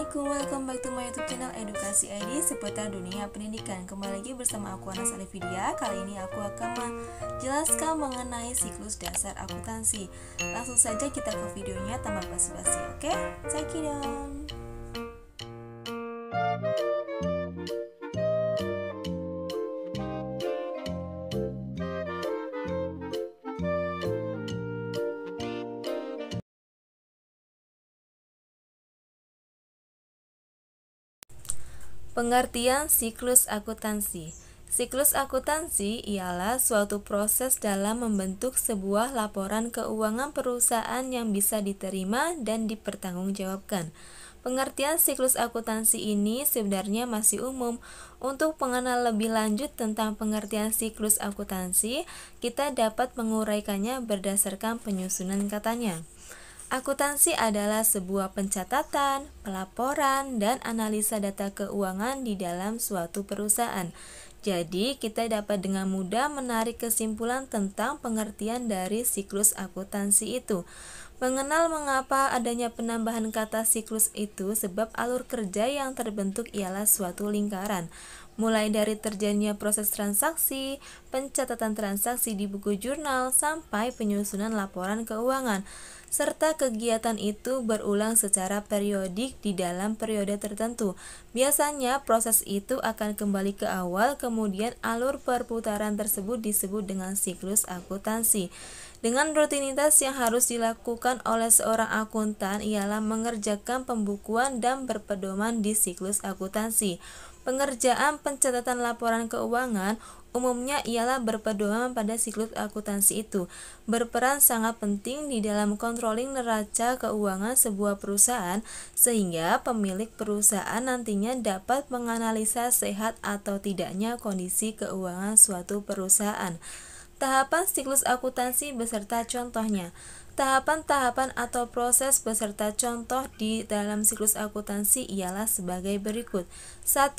Assalamualaikum, welcome back to my youtube channel Edukasi ID seputar dunia pendidikan Kembali lagi bersama aku Anas Alifidia Kali ini aku akan menjelaskan mengenai siklus dasar akuntansi Langsung saja kita ke videonya tanpa basi basi oke? Okay? Check Pengertian siklus akuntansi. Siklus akuntansi ialah suatu proses dalam membentuk sebuah laporan keuangan perusahaan yang bisa diterima dan dipertanggungjawabkan. Pengertian siklus akuntansi ini sebenarnya masih umum. Untuk pengenal lebih lanjut tentang pengertian siklus akuntansi, kita dapat menguraikannya berdasarkan penyusunan katanya. Akuntansi adalah sebuah pencatatan, pelaporan, dan analisa data keuangan di dalam suatu perusahaan. Jadi, kita dapat dengan mudah menarik kesimpulan tentang pengertian dari siklus akuntansi itu. Mengenal mengapa adanya penambahan kata siklus itu sebab alur kerja yang terbentuk ialah suatu lingkaran. Mulai dari terjadinya proses transaksi, pencatatan transaksi di buku jurnal, sampai penyusunan laporan keuangan, serta kegiatan itu berulang secara periodik di dalam periode tertentu. Biasanya proses itu akan kembali ke awal, kemudian alur perputaran tersebut disebut dengan siklus akuntansi. Dengan rutinitas yang harus dilakukan oleh seorang akuntan ialah mengerjakan pembukuan dan berpedoman di siklus akuntansi. Pengerjaan pencatatan laporan keuangan umumnya ialah berpedoman pada siklus akuntansi itu. Berperan sangat penting di dalam controlling neraca keuangan sebuah perusahaan sehingga pemilik perusahaan nantinya dapat menganalisa sehat atau tidaknya kondisi keuangan suatu perusahaan tahapan siklus akuntansi beserta contohnya. Tahapan-tahapan atau proses beserta contoh di dalam siklus akuntansi ialah sebagai berikut. 1.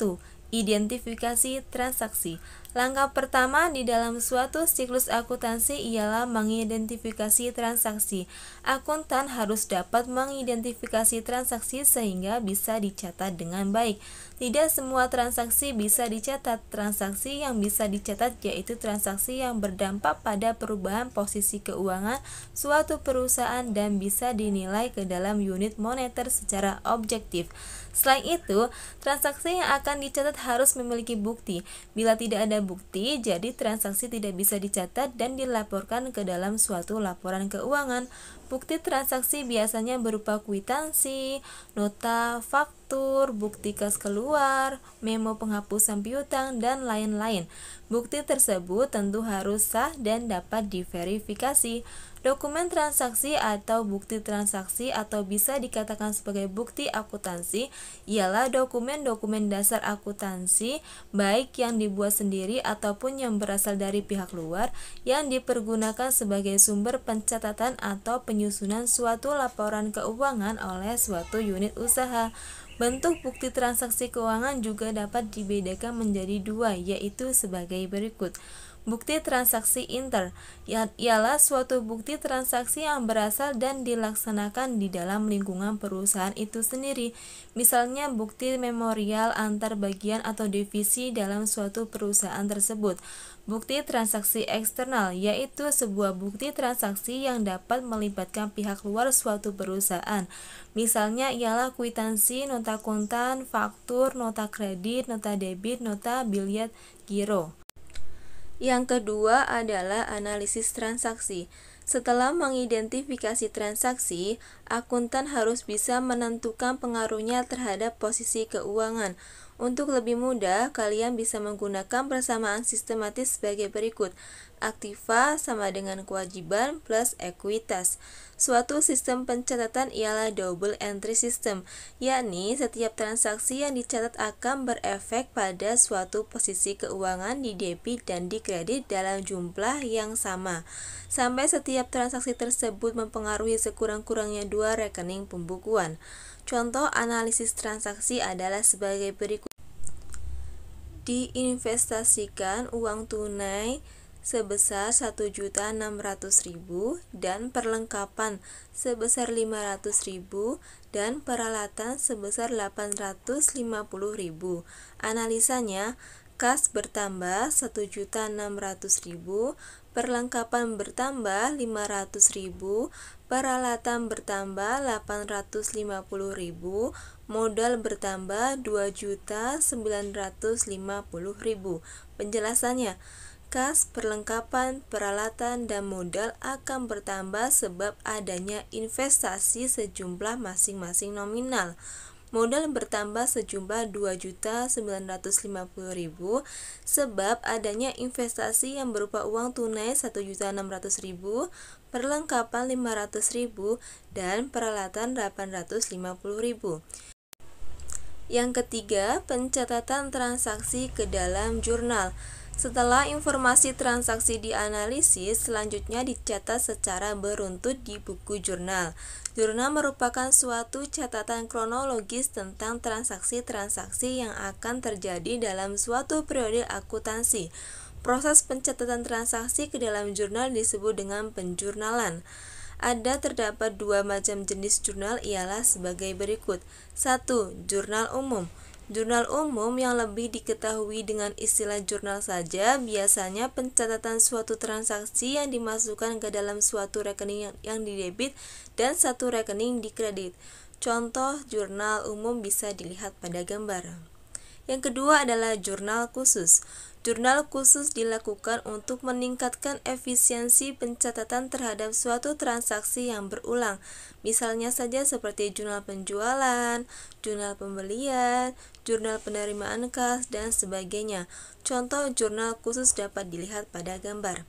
Identifikasi transaksi. Langkah pertama di dalam suatu siklus akuntansi ialah mengidentifikasi transaksi. Akuntan harus dapat mengidentifikasi transaksi sehingga bisa dicatat dengan baik. Tidak semua transaksi bisa dicatat. Transaksi yang bisa dicatat yaitu transaksi yang berdampak pada perubahan posisi keuangan suatu perusahaan dan bisa dinilai ke dalam unit moneter secara objektif. Selain itu, transaksi yang akan dicatat harus memiliki bukti. Bila tidak ada bukti, jadi transaksi tidak bisa dicatat dan dilaporkan ke dalam suatu laporan keuangan. Bukti transaksi biasanya berupa kuitansi, nota, faktur, bukti kas keluar, memo penghapusan piutang, dan lain-lain. Bukti tersebut tentu harus sah dan dapat diverifikasi. Dokumen transaksi atau bukti transaksi atau bisa dikatakan sebagai bukti akuntansi ialah dokumen-dokumen dasar akuntansi baik yang dibuat sendiri ataupun yang berasal dari pihak luar yang dipergunakan sebagai sumber pencatatan atau penyusunan suatu laporan keuangan oleh suatu unit usaha. Bentuk bukti transaksi keuangan juga dapat dibedakan menjadi dua, yaitu sebagai berikut: Bukti transaksi inter ya, ialah suatu bukti transaksi yang berasal dan dilaksanakan di dalam lingkungan perusahaan itu sendiri. Misalnya bukti memorial antar bagian atau divisi dalam suatu perusahaan tersebut. Bukti transaksi eksternal yaitu sebuah bukti transaksi yang dapat melibatkan pihak luar suatu perusahaan. Misalnya ialah kuitansi, nota kontan, faktur, nota kredit, nota debit, nota biliat, giro. Yang kedua adalah analisis transaksi. Setelah mengidentifikasi transaksi, akuntan harus bisa menentukan pengaruhnya terhadap posisi keuangan, untuk lebih mudah, kalian bisa menggunakan persamaan sistematis sebagai berikut. Aktiva sama dengan kewajiban plus ekuitas. Suatu sistem pencatatan ialah double entry system, yakni setiap transaksi yang dicatat akan berefek pada suatu posisi keuangan di debit dan di kredit dalam jumlah yang sama, sampai setiap transaksi tersebut mempengaruhi sekurang-kurangnya dua rekening pembukuan. Contoh analisis transaksi adalah sebagai berikut diinvestasikan uang tunai sebesar 1600000 dan perlengkapan sebesar 500000 dan peralatan sebesar 850000 Analisanya, kas bertambah 1600000 perlengkapan bertambah 500.000, peralatan bertambah 850.000, modal bertambah 2.950.000. Penjelasannya, kas, perlengkapan, peralatan, dan modal akan bertambah sebab adanya investasi sejumlah masing-masing nominal modal bertambah sejumlah 2.950.000 sebab adanya investasi yang berupa uang tunai 1.600.000, perlengkapan 500.000 dan peralatan 850.000. Yang ketiga, pencatatan transaksi ke dalam jurnal. Setelah informasi transaksi dianalisis, selanjutnya dicatat secara beruntut di buku jurnal. Jurnal merupakan suatu catatan kronologis tentang transaksi-transaksi yang akan terjadi dalam suatu periode akuntansi. Proses pencatatan transaksi ke dalam jurnal disebut dengan penjurnalan ada terdapat dua macam jenis jurnal ialah sebagai berikut. 1. Jurnal umum. Jurnal umum yang lebih diketahui dengan istilah jurnal saja biasanya pencatatan suatu transaksi yang dimasukkan ke dalam suatu rekening yang, yang didebit dan satu rekening dikredit. Contoh jurnal umum bisa dilihat pada gambar. Yang kedua adalah jurnal khusus. Jurnal khusus dilakukan untuk meningkatkan efisiensi pencatatan terhadap suatu transaksi yang berulang. Misalnya saja seperti jurnal penjualan, jurnal pembelian, jurnal penerimaan kas, dan sebagainya. Contoh jurnal khusus dapat dilihat pada gambar.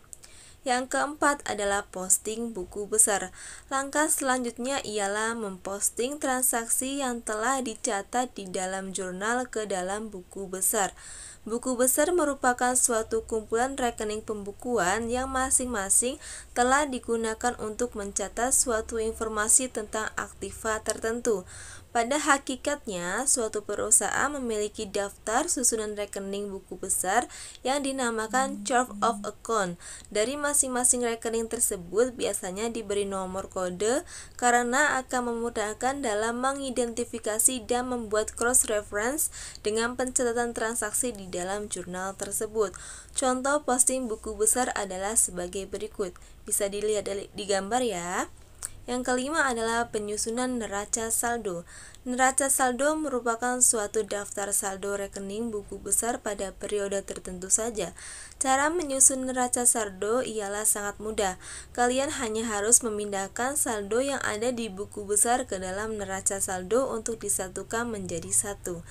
Yang keempat adalah posting buku besar. Langkah selanjutnya ialah memposting transaksi yang telah dicatat di dalam jurnal ke dalam buku besar. Buku besar merupakan suatu kumpulan rekening pembukuan yang masing-masing telah digunakan untuk mencatat suatu informasi tentang aktiva tertentu. Pada hakikatnya, suatu perusahaan memiliki daftar susunan rekening buku besar yang dinamakan hmm. chart of account. Dari masing-masing rekening tersebut biasanya diberi nomor kode karena akan memudahkan dalam mengidentifikasi dan membuat cross reference dengan pencatatan transaksi di dalam jurnal tersebut. Contoh posting buku besar adalah sebagai berikut. Bisa dilihat di gambar ya. Yang kelima adalah penyusunan neraca saldo. Neraca saldo merupakan suatu daftar saldo rekening buku besar pada periode tertentu saja. Cara menyusun neraca saldo ialah sangat mudah. Kalian hanya harus memindahkan saldo yang ada di buku besar ke dalam neraca saldo untuk disatukan menjadi satu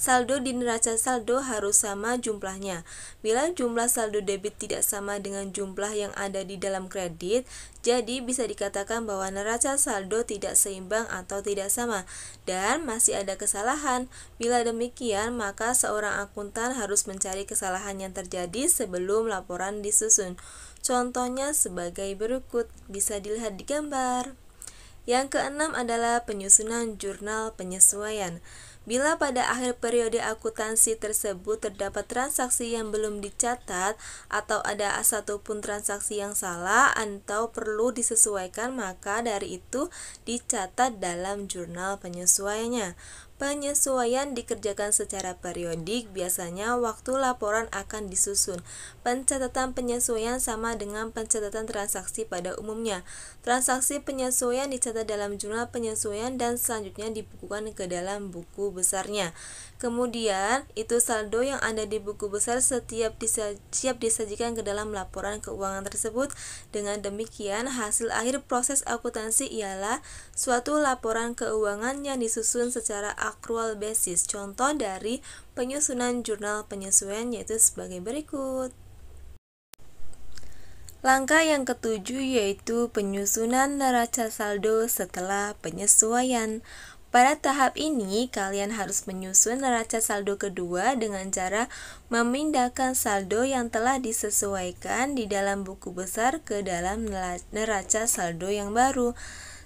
saldo di neraca saldo harus sama jumlahnya. Bila jumlah saldo debit tidak sama dengan jumlah yang ada di dalam kredit, jadi bisa dikatakan bahwa neraca saldo tidak seimbang atau tidak sama dan masih ada kesalahan. Bila demikian, maka seorang akuntan harus mencari kesalahan yang terjadi sebelum laporan disusun. Contohnya sebagai berikut, bisa dilihat di gambar. Yang keenam adalah penyusunan jurnal penyesuaian. Bila pada akhir periode akuntansi tersebut terdapat transaksi yang belum dicatat atau ada satupun transaksi yang salah atau perlu disesuaikan, maka dari itu dicatat dalam jurnal penyesuaiannya. Penyesuaian dikerjakan secara periodik, biasanya waktu laporan akan disusun. Pencatatan penyesuaian sama dengan pencatatan transaksi pada umumnya. Transaksi penyesuaian dicatat dalam jurnal penyesuaian dan selanjutnya dibukukan ke dalam buku besarnya. Kemudian, itu saldo yang ada di buku besar setiap disaj siap disajikan ke dalam laporan keuangan tersebut. Dengan demikian, hasil akhir proses akuntansi ialah suatu laporan keuangan yang disusun secara akrual basis. Contoh dari penyusunan jurnal penyesuaian yaitu sebagai berikut. Langkah yang ketujuh yaitu penyusunan neraca saldo setelah penyesuaian. Pada tahap ini, kalian harus menyusun neraca saldo kedua dengan cara memindahkan saldo yang telah disesuaikan di dalam buku besar ke dalam neraca saldo yang baru.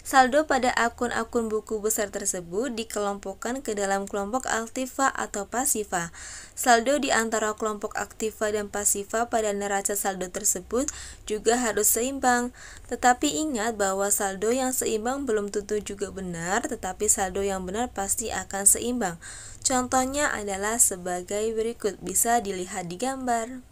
Saldo pada akun-akun buku besar tersebut dikelompokkan ke dalam kelompok aktiva atau pasiva. Saldo di antara kelompok aktiva dan pasiva pada neraca saldo tersebut juga harus seimbang. Tetapi ingat bahwa saldo yang seimbang belum tentu juga benar, tetapi saldo yang benar pasti akan seimbang. Contohnya adalah sebagai berikut, bisa dilihat di gambar.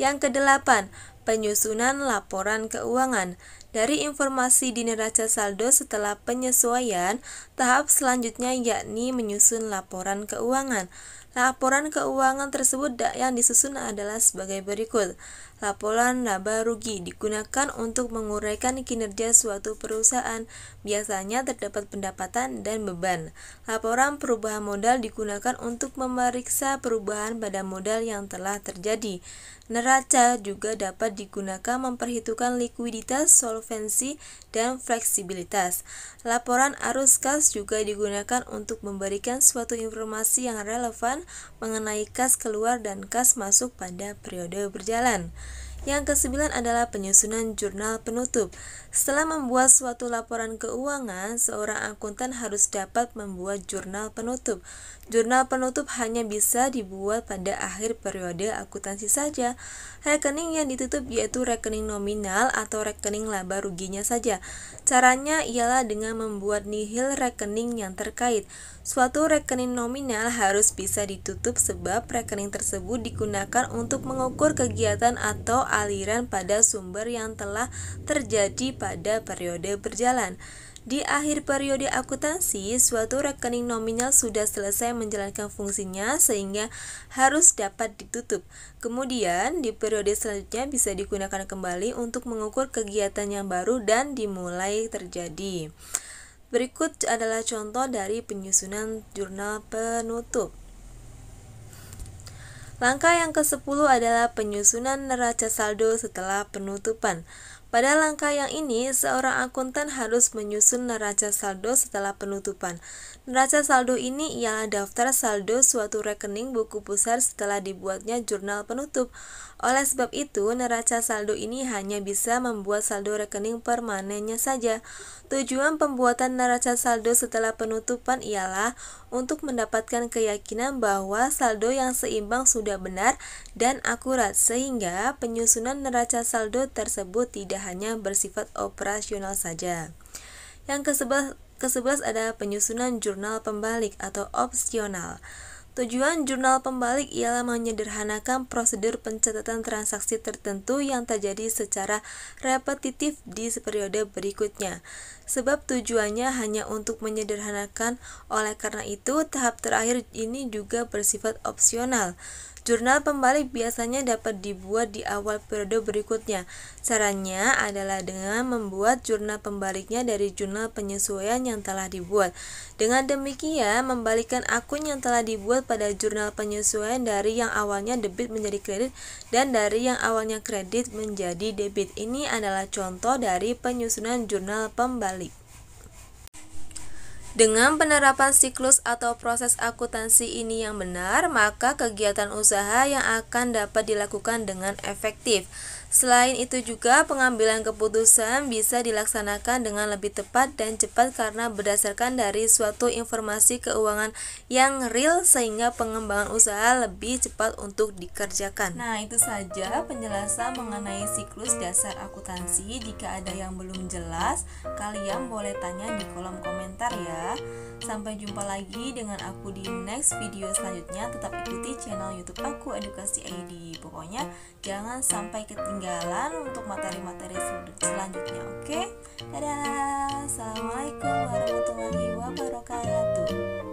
Yang kedelapan, penyusunan laporan keuangan. Dari informasi di neraca saldo setelah penyesuaian, tahap selanjutnya yakni menyusun laporan keuangan. Laporan keuangan tersebut yang disusun adalah sebagai berikut. Laporan laba rugi digunakan untuk menguraikan kinerja suatu perusahaan. Biasanya terdapat pendapatan dan beban. Laporan perubahan modal digunakan untuk memeriksa perubahan pada modal yang telah terjadi. Neraca juga dapat digunakan memperhitungkan likuiditas, sol solvensi, dan fleksibilitas. Laporan arus kas juga digunakan untuk memberikan suatu informasi yang relevan mengenai kas keluar dan kas masuk pada periode berjalan. Yang kesembilan adalah penyusunan jurnal penutup. Setelah membuat suatu laporan keuangan, seorang akuntan harus dapat membuat jurnal penutup. Jurnal penutup hanya bisa dibuat pada akhir periode akuntansi saja. Rekening yang ditutup yaitu rekening nominal atau rekening laba ruginya saja. Caranya ialah dengan membuat nihil rekening yang terkait. Suatu rekening nominal harus bisa ditutup sebab rekening tersebut digunakan untuk mengukur kegiatan atau aliran pada sumber yang telah terjadi pada periode berjalan. Di akhir periode akuntansi, suatu rekening nominal sudah selesai menjalankan fungsinya sehingga harus dapat ditutup. Kemudian, di periode selanjutnya bisa digunakan kembali untuk mengukur kegiatan yang baru dan dimulai terjadi. Berikut adalah contoh dari penyusunan jurnal penutup. Langkah yang ke-10 adalah penyusunan neraca saldo setelah penutupan. Pada langkah yang ini, seorang akuntan harus menyusun neraca saldo setelah penutupan. Neraca saldo ini ialah daftar saldo suatu rekening buku besar setelah dibuatnya jurnal penutup. Oleh sebab itu, neraca saldo ini hanya bisa membuat saldo rekening permanennya saja. Tujuan pembuatan neraca saldo setelah penutupan ialah untuk mendapatkan keyakinan bahwa saldo yang seimbang sudah benar dan akurat, sehingga penyusunan neraca saldo tersebut tidak hanya bersifat operasional saja. Yang ke-11 ke ada penyusunan jurnal pembalik atau opsional. Tujuan jurnal pembalik ialah menyederhanakan prosedur pencatatan transaksi tertentu yang terjadi secara repetitif di periode berikutnya. Sebab tujuannya hanya untuk menyederhanakan, oleh karena itu tahap terakhir ini juga bersifat opsional. Jurnal pembalik biasanya dapat dibuat di awal periode berikutnya. Caranya adalah dengan membuat jurnal pembaliknya dari jurnal penyesuaian yang telah dibuat. Dengan demikian, membalikkan akun yang telah dibuat pada jurnal penyesuaian dari yang awalnya debit menjadi kredit dan dari yang awalnya kredit menjadi debit. Ini adalah contoh dari penyusunan jurnal pembalik. Dengan penerapan siklus atau proses akuntansi ini yang benar, maka kegiatan usaha yang akan dapat dilakukan dengan efektif. Selain itu juga pengambilan keputusan bisa dilaksanakan dengan lebih tepat dan cepat karena berdasarkan dari suatu informasi keuangan yang real sehingga pengembangan usaha lebih cepat untuk dikerjakan. Nah, itu saja penjelasan mengenai siklus dasar akuntansi. Jika ada yang belum jelas, kalian boleh tanya di kolom komentar ya. Sampai jumpa lagi dengan aku di next video selanjutnya. Tetap ikuti channel YouTube aku Edukasi ID. Pokoknya jangan sampai ketinggalan untuk materi-materi selanjutnya, oke? Okay? Dadah. Assalamualaikum warahmatullahi wabarakatuh.